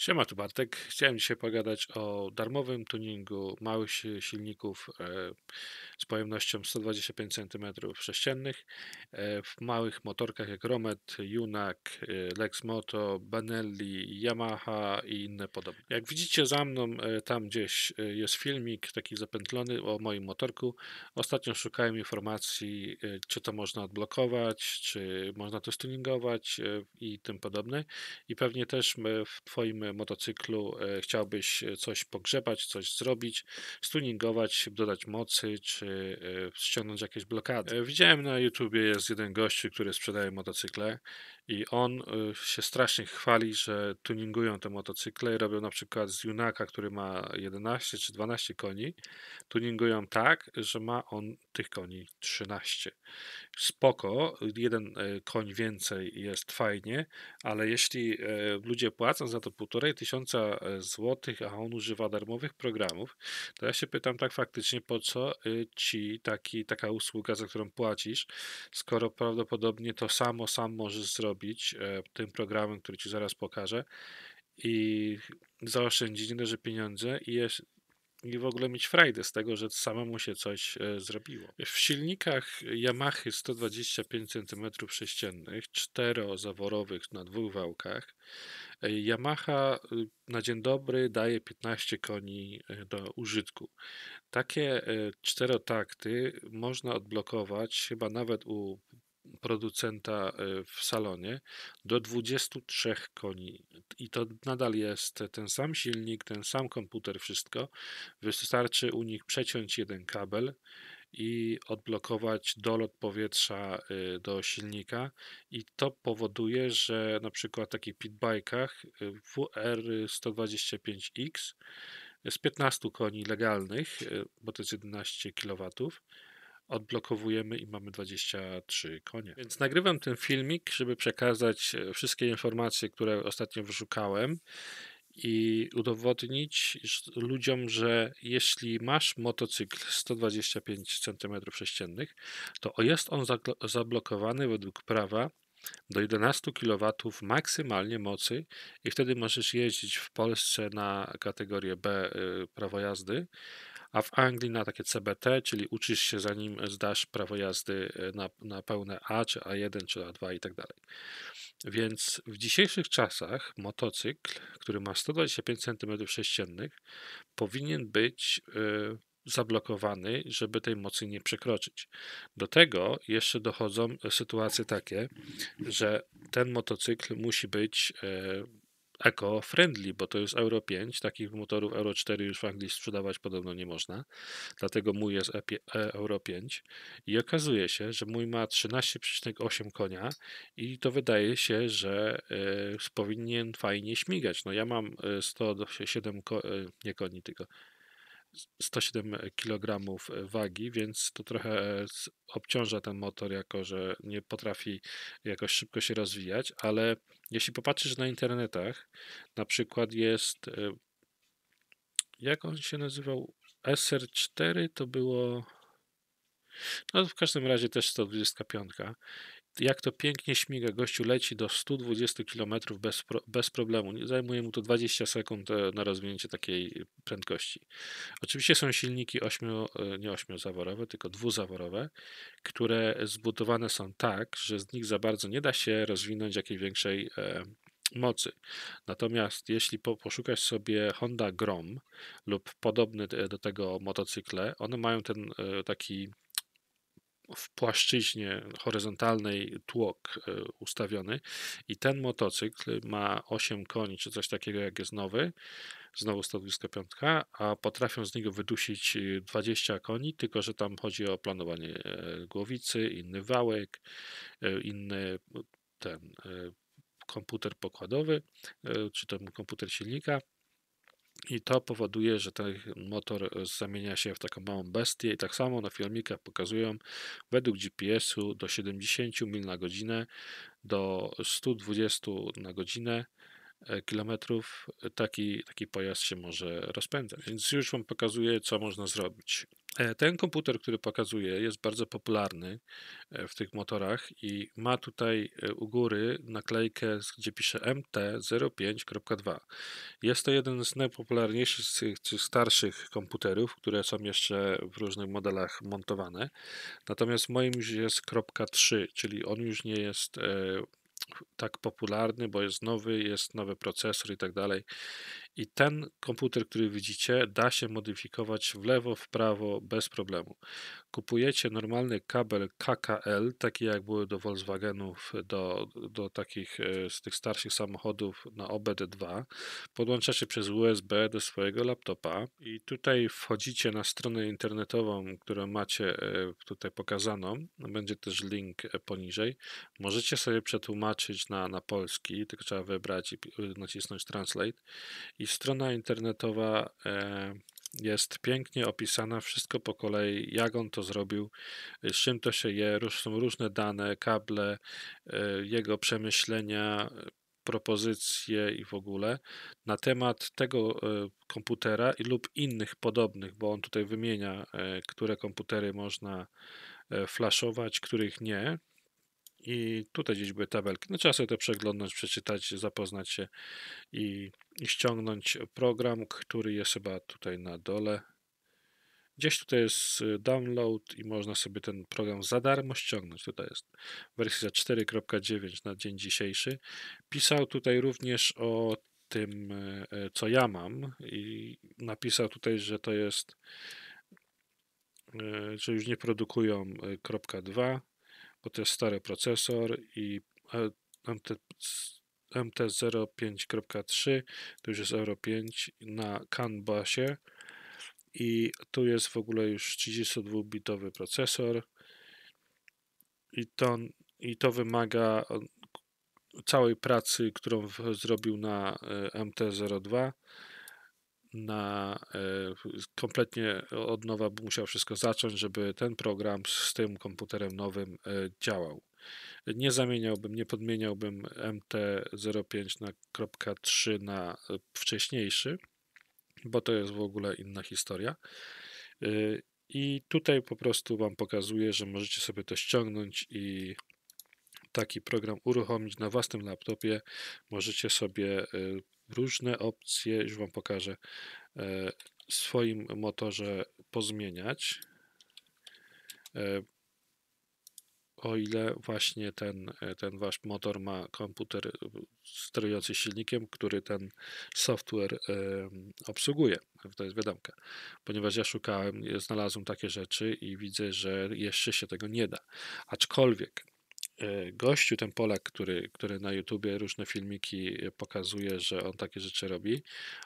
Siema, tu Bartek. Chciałem dzisiaj pogadać o darmowym tuningu małych silników e, z pojemnością 125 cm3 e, w małych motorkach jak Romet, Junak, e, Lexmoto, Benelli, Yamaha i inne podobne. Jak widzicie za mną, tam gdzieś jest filmik taki zapętlony o moim motorku. Ostatnio szukałem informacji, czy to można odblokować, czy można to stuningować i tym podobne. I pewnie też w Twoim E, motocyklu e, chciałbyś e, coś pogrzebać, coś zrobić, stuningować, dodać mocy, czy ściągnąć jakieś blokady. Widziałem na YouTubie jest jeden gościu, który sprzedaje motocykle i on się strasznie chwali, że tuningują te motocykle i robią na przykład z Junaka, który ma 11 czy 12 koni, tuningują tak, że ma on tych koni 13. Spoko, jeden koń więcej jest fajnie, ale jeśli ludzie płacą za to 1,5 półtorej tysiąca e, złotych, a on używa darmowych programów, to ja się pytam tak faktycznie, po co y, ci taki, taka usługa, za którą płacisz, skoro prawdopodobnie to samo sam możesz zrobić e, tym programem, który ci zaraz pokażę i zaoszczędzić nie że pieniądze i i w ogóle mieć frajdę z tego, że samemu się coś e, zrobiło. W silnikach Yamaha 125 cm sześciennych, czterozaworowych na dwóch wałkach, Yamaha y, na dzień dobry daje 15 koni y, do użytku. Takie y, czterotakty można odblokować chyba nawet u producenta w salonie do 23 koni. I to nadal jest ten sam silnik, ten sam komputer, wszystko. Wystarczy u nich przeciąć jeden kabel i odblokować dolot powietrza y, do silnika i to powoduje, że na przykład w takich pitbajkach y, WR125X z 15 koni legalnych, y, bo to jest 11 kW, odblokowujemy i mamy 23 konie. Więc nagrywam ten filmik, żeby przekazać wszystkie informacje, które ostatnio wyszukałem i udowodnić ludziom, że jeśli masz motocykl 125 cm3, to jest on zablokowany według prawa do 11 kW maksymalnie mocy i wtedy możesz jeździć w Polsce na kategorię B y, prawo jazdy, a w Anglii na takie CBT, czyli uczysz się zanim zdasz prawo jazdy y, na, na pełne A, czy A1, czy A2 i tak dalej. Więc w dzisiejszych czasach motocykl, który ma 125 cm3, powinien być e, zablokowany, żeby tej mocy nie przekroczyć. Do tego jeszcze dochodzą sytuacje takie, że ten motocykl musi być e, eco-friendly, bo to jest Euro 5, takich motorów Euro 4 już w Anglii sprzedawać podobno nie można, dlatego mój jest e, Euro 5 i okazuje się, że mój ma 13,8 konia i to wydaje się, że e, powinien fajnie śmigać. No ja mam 107 e, ko nie koni, tylko 107 kg e, wagi, więc to trochę e, obciąża ten motor, jako że nie potrafi jakoś szybko się rozwijać, ale jeśli popatrzysz na internetach, na przykład jest, e, jak on się nazywał, SR4 to było, no w każdym razie też 125 jak to pięknie śmiga, gościu leci do 120 km bez, bez problemu. Zajmuje mu to 20 sekund e, na rozwinięcie takiej prędkości. Oczywiście są silniki 8, e, nie 8-zaworowe, tylko dwuzaworowe, które zbudowane są tak, że z nich za bardzo nie da się rozwinąć jakiejś większej e, mocy. Natomiast jeśli po, poszukasz sobie Honda Grom lub podobny do tego motocykle, one mają ten taki w płaszczyźnie horyzontalnej tłok e, ustawiony i ten motocykl ma 8 koni czy coś takiego jak jest nowy, znowu 125, a potrafią z niego wydusić 20 e, koni, tylko że tam chodzi o planowanie e, głowicy, inny wałek, inny ten komputer pokładowy, czy ten komputer silnika i to powoduje, że ten motor e, zamienia się w taką małą bestię i tak samo na filmikach pokazują według GPS-u do 70 mil na godzinę, do 120 na godzinę e, kilometrów e, taki, taki pojazd się może rozpędzać. Więc już Wam pokazuję, co można zrobić. E, ten komputer, który pokazuję, jest bardzo popularny e, w tych motorach i ma tutaj e, u góry naklejkę, gdzie pisze MT05.2. Jest to jeden z najpopularniejszych czy starszych komputerów, które są jeszcze w różnych modelach montowane. Natomiast moim już jest .3, czyli on już nie jest tak popularny, bo jest nowy, jest nowy procesor i tak dalej i ten komputer, który widzicie, da się modyfikować w lewo, w prawo bez problemu. Kupujecie normalny kabel KKL, taki jak były do Volkswagenów, do, do takich e, z tych starszych samochodów na OBD2. Podłączacie przez USB do swojego laptopa i tutaj wchodzicie na stronę internetową, którą macie e, tutaj pokazaną. Będzie też link e, poniżej. Możecie sobie przetłumaczyć na, na polski, tylko trzeba wybrać i nacisnąć translate i strona internetowa e, jest pięknie opisana, wszystko po kolei, jak on to zrobił, z czym to się je, są różne dane, kable, e, jego przemyślenia, propozycje i w ogóle na temat tego e, komputera lub innych podobnych, bo on tutaj wymienia, które komputery można flaszować, których nie. I tutaj gdzieś były tabelki. No trzeba sobie to przeglądnąć, przeczytać, zapoznać się i, i ściągnąć program, który jest chyba tutaj na dole. Gdzieś tutaj jest y, download i można sobie ten program za darmo ściągnąć. Tutaj jest wersja 4.9 na dzień dzisiejszy. Pisał tutaj również o tym, y, y, co ja mam i napisał tutaj, że to jest, że już nie produkują bo to jest stary procesor i e, MT05.3 to już jest Euro 5 na Canbasie i tu jest w ogóle już 32-bitowy procesor i to, i to wymaga e, całej pracy, którą zrobił na e, MT02 na e, kompletnie od nowa musiał wszystko zacząć, żeby ten program z tym komputerem nowym e, działał. Nie zamieniałbym, nie podmieniałbym MT05 na .3 na e, wcześniejszy, bo to jest w ogóle inna historia. I tutaj po prostu Wam pokazuję, że możecie sobie to ściągnąć i taki program uruchomić na własnym laptopie. Możecie sobie różne opcje, już Wam pokażę, e, w swoim motorze pozmieniać. E, o ile właśnie ten, e, ten Wasz motor ma komputer sterujący silnikiem, który ten software obsługuje. To jest wiadomka. Ponieważ ja szukałem, znalazłem takie rzeczy i widzę, że jeszcze się tego nie da. Aczkolwiek Y, gościu, ten Polak, który, który na YouTubie różne filmiki y, pokazuje, że on takie rzeczy robi,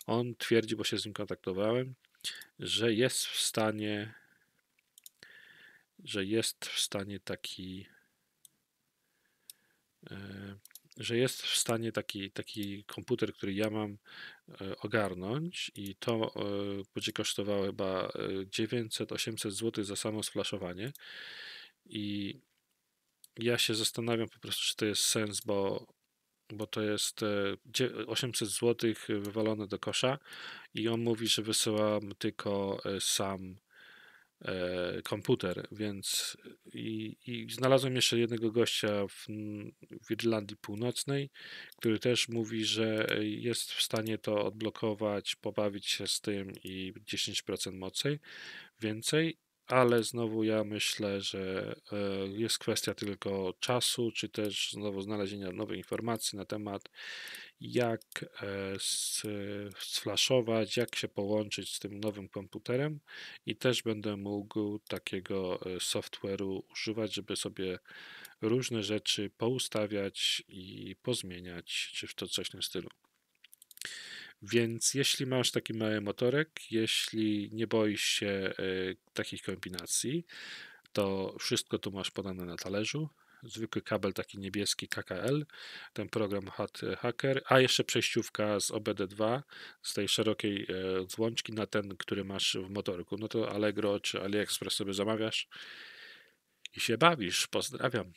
on twierdzi, bo się z nim kontaktowałem, że jest w stanie, że jest w stanie taki, y, że jest w stanie taki, taki komputer, który ja mam, ogarnąć i to będzie kosztowało chyba 900-800 zł za samo sflaszowanie i ja się zastanawiam po prostu, czy to jest sens, bo, bo to jest 800 e, zł wywalone do kosza i on mówi, że wysyłam tylko e, sam e, komputer, więc i, i, znalazłem jeszcze jednego gościa w, w Irlandii Północnej, który też mówi, że jest w stanie to odblokować, pobawić się z tym i 10% mocy więcej ale znowu ja myślę, że e, jest kwestia tylko czasu, czy też znowu znalezienia nowej informacji na temat, jak e, sflaszować, jak się połączyć z tym nowym komputerem i też będę mógł takiego e, software'u używać, żeby sobie różne rzeczy poustawiać i pozmieniać, czy w to coś tym stylu. Więc jeśli masz taki mały motorek, jeśli nie boisz się y, takich kombinacji, to wszystko tu masz podane na talerzu. Zwykły kabel taki niebieski KKL, ten program Hacker, a jeszcze przejściówka z OBD2, z tej szerokiej y, e, złączki na ten, który masz w motorku. No to Allegro czy AliExpress sobie zamawiasz i się bawisz. Pozdrawiam.